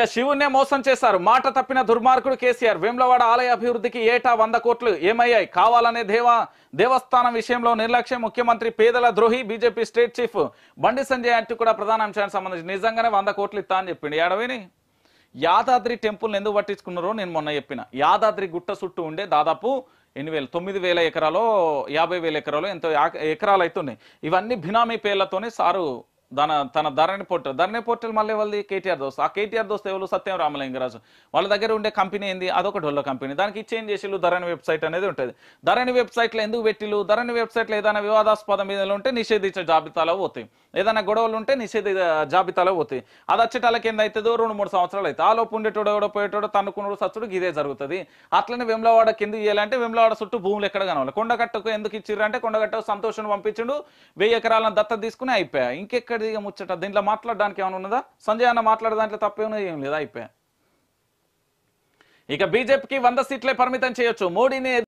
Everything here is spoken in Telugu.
ఇక శివున్నే మోసం చేశారు మాట తప్పిన దుర్మార్గుడు కేసీఆర్ వేములవాడ ఆలయ అభివృద్ధికి ఏటా వంద కోట్లు ఏమయ్యాయి కావాలనే దేవా దేవస్థానం విషయంలో నిర్లక్ష్యం ముఖ్యమంత్రి పేదల ద్రోహి బీజేపీ స్టేట్ చీఫ్ బండి సంజయ్ అంటూ కూడా ప్రధాన అంశానికి సంబంధించి నిజంగానే వంద కోట్లు ఇస్తా అని చెప్పిండు ఏడవిని యాదాద్రి టెంపుల్ని ఎందుకు పట్టించుకున్నారో నేను మొన్న చెప్పిన యాదాద్రి గుట్ట చుట్టూ ఉండే దాదాపు ఎన్ని వేలు తొమ్మిది వేల ఎకరాలో యాభై వేల ఎకరాలు ఎంతో ఎకరాలు అవుతున్నాయి ఇవన్నీ బినామీ పేర్లతోనే సారు తన తన ధరణి పోర్టల్ ధరణి పోర్టల్ మళ్ళీ వాళ్ళది కేటీఆర్ దోస్త ఆ కేటీఆర్ దోస్తు ఎవరు సత్యం రామలింగరాజు వాళ్ళ దగ్గర ఉండే కంపెనీ ఏంది అదొక డొల్ల కంపెనీ దానికి ఇచ్చేం చేసిళ్ళు ధరణి వెబ్సైట్ అనేది ఉంటుంది ధరణి వెబ్సైట్లో ఎందుకు పెట్టిళ్ళు ధరణి వెబ్సైట్లో ఏదైనా వివాదాస్పద మీద ఉంటే నిషేధించే జాబితాలో పోతాయి ఏదైనా గొడవలు ఉంటే నిషేధ జాబితాలో పోతాయి అది వచ్చేటాలకి ఏంది అవుతుందో రెండు మూడు సంవత్సరాలు అవుతాయి ఆ లోపు ఉండేటోడు ఎవడో పోయేటోడు తన్నుకున్నాడు సత్తుడు ఇదే జరుగుతుంది అట్లనే వెమ్లవాడ కింద ఇవ్వాలంటే వెమ్లవాడ చుట్టూ భూములు ఎక్కడ కనవాలి కొండగట్టకు ఎందుకు ఇచ్చిర్రు అంటే కొండగట్టకు సంతోషం పంపించిండు వెయ్యి ఎకరాలను దత్త తీసుకుని అయిపోయాయి ఇంకెక్కడ అయిపోయాడు దిగ ముచ్చట దీంట్లో మాట్లాడడానికి ఏమైనా ఉన్నదా సంజయ్ అన్న మాట్లాడే దాంట్లో తప్పేమున్నది ఏం లేదా అయిపోయా ఇక బీజేపీకి వంద సీట్లే పరిమితం చేయొచ్చు మోడీని